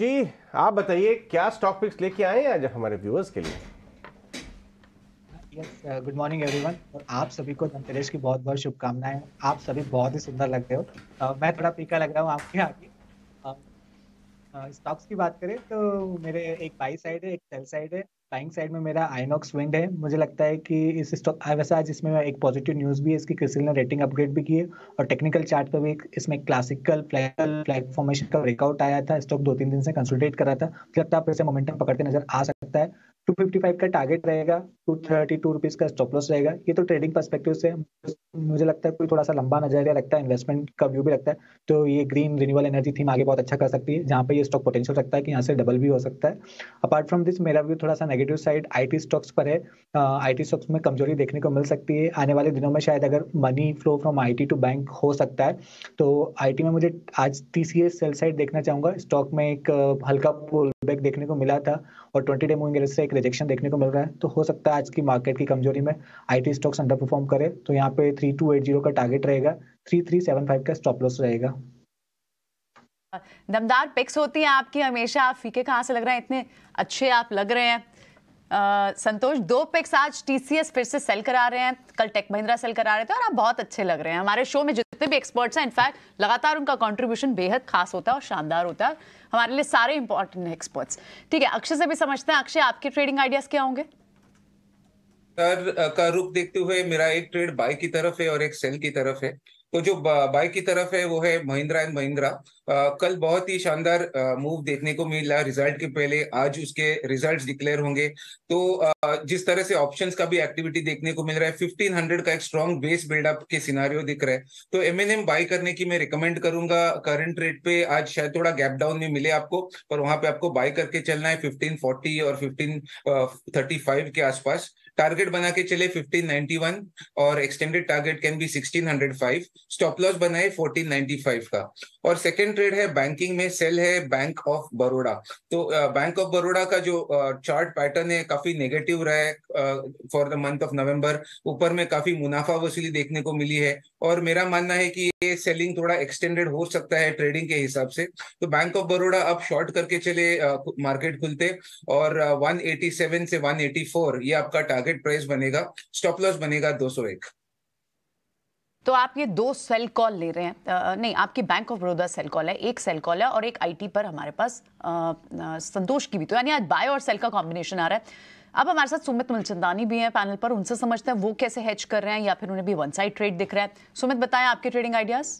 जी आप बताइए क्या स्टॉक पिक्स लेके आए हैं आज हमारे व्यूअर्स के लिए गुड मॉर्निंग एवरीवन और आप सभी को धनतेरस की बहुत बहुत शुभकामनाएं आप सभी बहुत ही सुंदर लगते हो uh, मैं थोड़ा पीका लग रहा हूँ आपके आगे स्टॉक्स um, uh, uh, की बात करें तो मेरे एक बाई साइड है एक सेल साइड है फ्लाइंग साइड में मेरा आइनॉक्स विंड है मुझे लगता है कि इस स्टॉक वैसे आज इसमें एक पॉजिटिव न्यूज़ भी है इसकी क्रिसिल ने रेटिंग अपग्रेड भी की है और टेक्निकल चार्ट पर भी इसमें क्लासिकल फ्लैग फ्लैग फॉर्मेशन का ब्रेकआउट आया था स्टॉक दो तीन दिन से कंसल्टेट करा था मुझे लगता है आप इसे मोमेंटम पकड़ते नजर आ सकता है टू फिफ्टी फाइव का टारगेट रहेगा टू थर्टी टू रुपीज का स्टॉप लॉस रहेगा ये तो ट्रेडिंग परस्पेक्टिव से मुझे लगता है कोई थोड़ा सा लंबा नजरिया लगता है इन्वेस्टमेंट का व्यू भी लगता है तो ये ग्रीन रिन्यूअल एनर्जी थीम आगे बहुत अच्छा कर सकती है जहाँ पे ये स्टॉक पोटेंशियल रखता है कि यहाँ से डबल भी हो सकता है अपार्ट फ्रॉम दिस मेरा व्यू थोड़ा सा नेगेटिव साइड आई स्टॉक्स पर है आई स्टॉक्स में कमजोरी देखने को मिल सकती है आने वाले दिनों में शायद अगर money flow from I to bank हो सकता है तो आई में मुझे आज टी सी सेल साइड देखना चाहूंगा स्टॉक में एक हल्का बैक देखने को मिला था और ट्वेंटी डे मूविंग एवरेज से एक रिजेक्शन देखने को मिल रहा है तो हो सकता है आज की मार्केट की कमजोरी में आई स्टॉक्स अंडर परफॉर्म करे तो यहाँ पे थ्री टू एट जीरो का टारगेट रहेगा थ्री थ्री सेवन फाइव का स्टॉप लॉस रहेगा दमदार पिक्स होती हैं आपकी हमेशा आप फीके कहाँ से लग रहे हैं इतने अच्छे आप लग रहे हैं संतोष दो पिक्स आज टीसीएस फिर से सेल करा रहे हैं कल टेक महिंद्रा सेल करा रहे थे और आप बहुत अच्छे लग रहे हैं हमारे शो में जितने भी एक्सपर्ट्स हैं इनफैक्ट लगातार उनका कंट्रीब्यूशन बेहद खास होता है और शानदार होता है हमारे लिए सारे इंपॉर्टेंट एक्सपर्ट्स ठीक है अक्षय से भी समझते हैं अक्षय आपके ट्रेडिंग आइडियाज क्या होंगे सर का रुख देखते हुए मेरा एक ट्रेड बाय की तरफ है और एक सेल की तरफ है तो जो बाइक की तरफ है वो है महिंद्रा एंड महिंद्रा कल बहुत ही शानदार मूव देखने को मिला रिजल्ट के पहले आज उसके रिजल्ट्स डिक्लेयर होंगे तो आ, जिस तरह से ऑप्शंस का भी एक्टिविटी देखने को मिल रहा है फिफ्टीन हंड्रेड का एक स्ट्रॉन्ग बेस बिल्डअप के सिनारियो दिख रहा है तो एम एन एम बाई करने की मैं रिकमेंड करूंगा करंट रेट पे आज शायद थोड़ा गैप डाउन में मिले आपको पर वहां पे आपको बाय करके चलना है फिफ्टीन और फिफ्टीन थर्टी के आसपास टारगेट बना के चले 1591 और extended target can be 1605 stop loss बनाए 1495 का और सेकेंड ट्रेड है बैंकिंग में सेल है बैंक ऑफ बड़ोड़ा तो बैंक ऑफ बड़ोड़ा का जो चार्ट पैटर्न है काफी नेगेटिव रहा है for the month of November ऊपर में काफी मुनाफा वसूली देखने को मिली है और मेरा मानना है कि ये सेलिंग थोड़ा एक्सटेंडेड हो सकता है ट्रेडिंग के हिसाब से तो बैंक ऑफ बड़ोड़ा अब शॉर्ट करके चले मार्केट खुलते और 187 से 184 ये आपका टारगेट प्राइस बनेगा स्टॉप लॉस बनेगा 201 तो आप ये दो सेल कॉल ले रहे हैं आ, नहीं आपकी bank of Baroda sell call है एक सेल कॉल है और एक आईटी पर हमारे पास संतोष की भी तो यानी आज बाय और सेल का कॉम्बिनेशन आ रहा है अब हमारे साथ सुमित मलचंदानी भी हैं पैनल पर उनसे समझते हैं वो कैसे हैच कर रहे हैं या फिर उन्हें भी वन साइड ट्रेड दिख रहा है सुमित बताएं आपके trading ideas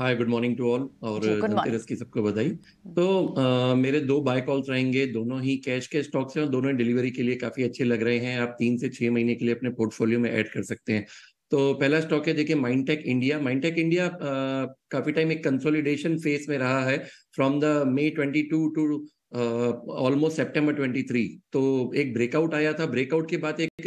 hi good morning to all और धनतेरस की सबको बधाई तो आ, मेरे दो बाय कॉल्स रहेंगे दोनों ही कैश के स्टॉक्स हैं और दोनों ही डिलीवरी के लिए काफी अच्छे लग रहे हैं आप तीन से छह महीने के लिए अपने पोर्टफोलियो में ऐड कर सकते हैं तो पहला स्टॉक है देखिए माइंडटेक इंडिया माइंडटेक इंडिया काफी टाइम एक कंसोलिडेशन फेज में रहा है from the May twenty two to almost September 23 तो एक ब्रेकआउट आया था ब्रेकआउट के बाद एक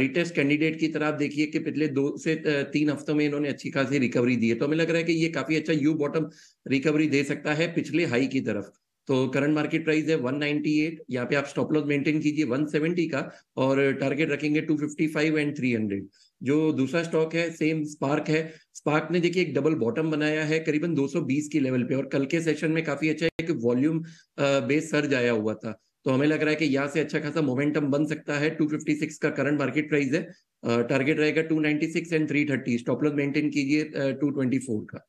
रिटेस्ट कैंडिडेट की तरफ देखिए कि पिछले दो से तीन हफ्तों में इन्होंने अच्छी खासी रिकवरी दी है तो हमें लग रहा है कि ये काफी अच्छा यू बॉटम रिकवरी दे सकता है पिछले हाई की तरफ तो करंट मार्केट प्राइस है 198 यहाँ पे आप स्टॉप लॉस मेंटेन कीजिए 170 का और टारगेट रखेंगे 255 एंड 300 जो दूसरा स्टॉक है सेम स्पार्क है स्पार्क ने देखिए एक डबल बॉटम बनाया है करीबन 220 की लेवल पे और कल के सेशन में काफी अच्छा है कि वॉल्यूम बेस सर्ज आया हुआ था तो हमें लग रहा है कि यहाँ से अच्छा खासा मोमेंटम बन सकता है 256 का करंट मार्केट प्राइस है टारगेट रहेगा 296 एंड 330 स्टॉप लॉस मेंटेन कीजिए 224 का